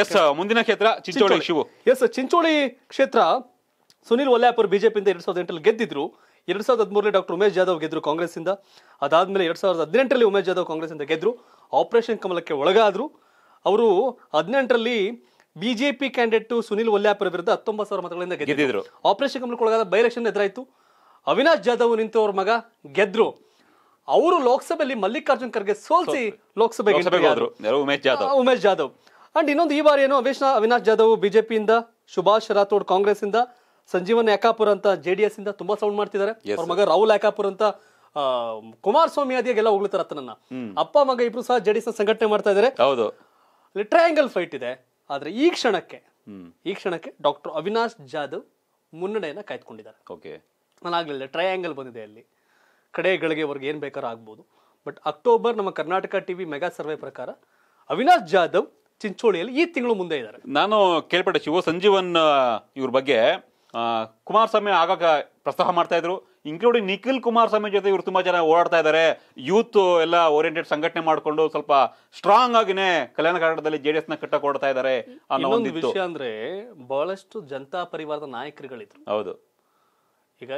S ಮುಂದಿನ ಕ್ಷೇತ್ರ Chincholi Shivu S Chincholi ಕ್ಷೇತ್ರ ಸುನೀಲ್ ಒಲ್ಯಾಪುರ್ ಬಿಜೆಪಿಯಿಂದ ಎರಡ್ ಸಾವಿರದ ಎಂಟರಲ್ಲಿ ಗೆದ್ದಿದ್ರು ಎರಡ್ ಸಾವಿರದ ಹದಿಮೂರಲ್ಲಿ ಡಾಕ್ಟರ್ ಉಮೇಶ್ ಜಾಧವ್ ಗೆದ್ರು ಕಾಂಗ್ರೆಸ್ ಇಂದ ಅದಾದ್ಮೇಲೆ ಎರಡ್ ಸಾವಿರದ ಹದಿನೆಂಟರಲ್ಲಿ ಉಮೇಶ್ ಜಾಧವ್ ಕಾಂಗ್ರೆಸ್ ಇಂದ ಗೆದ್ರು ಆಪರೇಷನ್ ಕಮಲಕ್ಕೆ ಒಳಗಾದ್ರು ಅವರು ಹದಿನೆಂಟರಲ್ಲಿ ಬಿಜೆಪಿ ಕ್ಯಾಂಡಿಡೇಟ್ ಸುನೀಲ್ ಒಲ್ಲಾಪುರ್ ವಿರುದ್ಧ ಹತ್ತೊಂಬತ್ತು ಸಾವಿರ ಮತಗಳಿಂದ ಗೆದ್ದಿದ್ರು ಆಪರೇಷನ್ ಕಮಲಕ್ಕೆ ಒಳಗಾದ ಬೈ ಎಲೆಕ್ಷನ್ ಎದುರಾಯಿತು ಅವಿನಾಶ್ ಜಾಧವ್ ನಿಂತು ಅವ್ರ ಮಗ ಗೆದ್ರು ಅವರು ಲೋಕಸಭೆಯಲ್ಲಿ ಮಲ್ಲಿಕಾರ್ಜುನ್ ಖರ್ಗೆ ಸೋಲ್ಸಿ ಲೋಕಸಭೆಗೆ ಉಮೇಶ್ ಜಾಧವ್ ಉಮೇಶ್ ಜಾಧವ್ ಅಂಡ್ ಇನ್ನೊಂದು ಈ ಬಾರಿ ಏನು ಅವೇಶ್ ಅವಿನಾಶ್ ಜಾಧವ್ ಬಿಜೆಪಿಯಿಂದ ಸುಭಾಷ್ ರಾಥೋಡ್ ಕಾಂಗ್ರೆಸ್ ಇಂದ ಸಂಜೀವನ್ ಯಾಕಾಪುರ್ ಅಂತ ಜೆ ಡಿ ಎಸ್ ಇಂದ ತುಂಬಾ ಸೌಂಡ್ ಮಾಡ್ತಿದ್ದಾರೆ ಅವ್ರ ಮಗ ರಾಹುಲ್ ಯಾಕಾಪುರ್ ಅಂತ ಕುಮಾರಸ್ವಾಮಿ ಆದಿಯಾಗೆಲ್ಲ ಉಗುಳ್ತಾರ ನನ್ನ ಅಪ್ಪ ಮಗ ಇಬ್ರು ಸಹ ಜೆಡಿಎಸ್ ಸಂಘಟನೆ ಮಾಡ್ತಾ ಇದ್ದಾರೆ ಹೌದು ಅಲ್ಲಿ ಟ್ರಯಾಂಗಲ್ ಫೈಟ್ ಇದೆ ಆದ್ರೆ ಈ ಕ್ಷಣಕ್ಕೆ ಈ ಕ್ಷಣಕ್ಕೆ ಡಾಕ್ಟರ್ ಅವಿನಾಶ್ ಜಾಧವ್ ಮುನ್ನಡೆಯನ್ನ ಕಾಯ್ದುಕೊಂಡಿದ್ದಾರೆ ಓಕೆ ನಾನು ಆಗ್ಲಿಲ್ಲ ಟ್ರಯಾಂಗಲ್ ಬಂದಿದೆ ಅಲ್ಲಿ ಕಡೆ ಅವ್ರಿಗೆ ಏನ್ ಬೇಕಾದ್ರೂ ಆಗ್ಬೋದು ಬಟ್ ಅಕ್ಟೋಬರ್ ನಮ್ಮ ಕರ್ನಾಟಕ ಟಿವಿ ಮೆಗಾ ಸರ್ವೆ ಪ್ರಕಾರ ಅವಿನಾಶ್ ಜಾಧವ್ ಚಿಂಚೋಳಿಯಲ್ಲಿ ಈ ತಿಂಗಳು ಮುಂದೆ ಇದ್ದಾರೆ ನಾನು ಕೇಳ್ಪಟ್ಟೆ ಶಿವ ಸಂಜೀವನ್ ಇವ್ರ ಬಗ್ಗೆ ಕುಮಾರಸ್ವಾಮಿ ಆಗಾಗ ಪ್ರಸ್ತಾಪ ಮಾಡ್ತಾ ಇದ್ರು ಇನ್ಕ್ಲೂಡಿಂಗ್ ನಿಖಿಲ್ ಕುಮಾರಸ್ವಾಮಿ ಜೊತೆ ಇವರು ತುಂಬಾ ಜನ ಓಡಾಡ್ತಾ ಇದ್ದಾರೆ ಯೂತ್ ಎಲ್ಲ ಓರಿಯೆಂಟೆಡ್ ಸಂಘಟನೆ ಮಾಡಿಕೊಂಡು ಸ್ವಲ್ಪ ಸ್ಟ್ರಾಂಗ್ ಆಗಿನೇ ಕಲ್ಯಾಣ ಕರ್ನಾಟಕದಲ್ಲಿ ಜೆಡಿಎಸ್ ನ ಕಟ್ಟ ಕೊಡ್ತಾ ಇದ್ದಾರೆ ಅನ್ನೋ ಒಂದು ವಿಷಯ ಅಂದ್ರೆ ಬಹಳಷ್ಟು ಜನತಾ ಪರಿವಾರದ ನಾಯಕರುಗಳಿದ್ರು ಹೌದು ಈಗ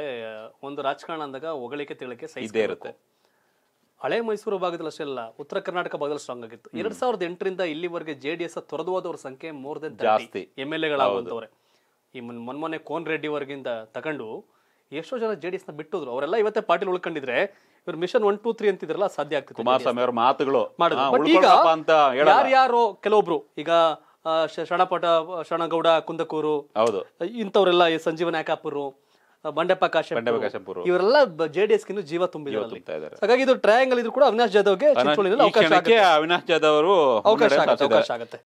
ಒಂದು ರಾಜಕಾರಣ ಅಂದಾಗ ಹೊಗಳಿಕೆ ತಿಳಿಕೆ ಇರುತ್ತೆ ಹಳೆ ಮೈಸೂರು ಭಾಗದಲ್ಲಿ ಅಷ್ಟೇ ಅಲ್ಲ ಉತ್ತರ ಕರ್ನಾಟಕ ಭಾಗದಲ್ಲಿ ಸ್ಟ್ರಾಂಗ್ ಆಗಿತ್ತು ಎರಡ್ ಸಾವಿರದ ಎಂಟರಿಂದ ಇಲ್ಲಿವರೆಗೆ ಜೆ ಡಿ ಎಸ್ ಸಂಖ್ಯೆ ಮೋರ್ ದೆನ್ ಜಾಸ್ತಿ ಎಮ್ ಎಲ್ ಎಗಳಾಗುವಂತವ್ರೆ ಈ ಕೋನ್ ರೆಡ್ಡಿ ವರ್ಗಿಂದ ತಗೊಂಡು ಎಷ್ಟೋ ಜನ ಜೆ ಡಿ ನ ಬಿಟ್ಟುದ್ರು ಅವರೆಲ್ಲ ಇವತ್ತೆ ಪಾರ್ಟಿಲಿ ಉಳ್ಕೊಂಡಿದ್ರೆ ಇವ್ರ ಮಿಷನ್ ಒನ್ ಟೂ ತ್ರೀ ಅಂತಿದ್ರಲ್ಲ ಸಾಧ್ಯ ಆಗ್ತಿತ್ತು ಕುಮಾರಸ್ವಾಮಿ ಅವರ ಮಾತುಗಳು ಯಾರ್ಯಾರು ಕೆಲವೊಬ್ರು ಈಗ ಶರಣಪಟ ಶರಣಗೌಡ ಕುಂದಕೂರು ಹೌದು ಇಂಥವರೆಲ್ಲ ಸಂಜೀವನ ಯಾಕಾಪುರು ಬಂಡೆಪ್ಪ ಕಾಶ್ಯಪ್ ಇವರೆಲ್ಲ ಜೆ ಡಿ ಎಸ್ ಜೀವ ತುಂಬಿದ್ದಾರೆ ಹಾಗಾಗಿ ಇದು ಟ್ರಯಾಂಗಲ್ ಇದ್ರು ಕೂಡ ಅವಿನಾಶ್ ಜಾಧವ್ಗೆ ಅವಕಾಶ ಅವಿನಾಶ್ ಜಾಧವ್ ಅವರು ಅವಕಾಶ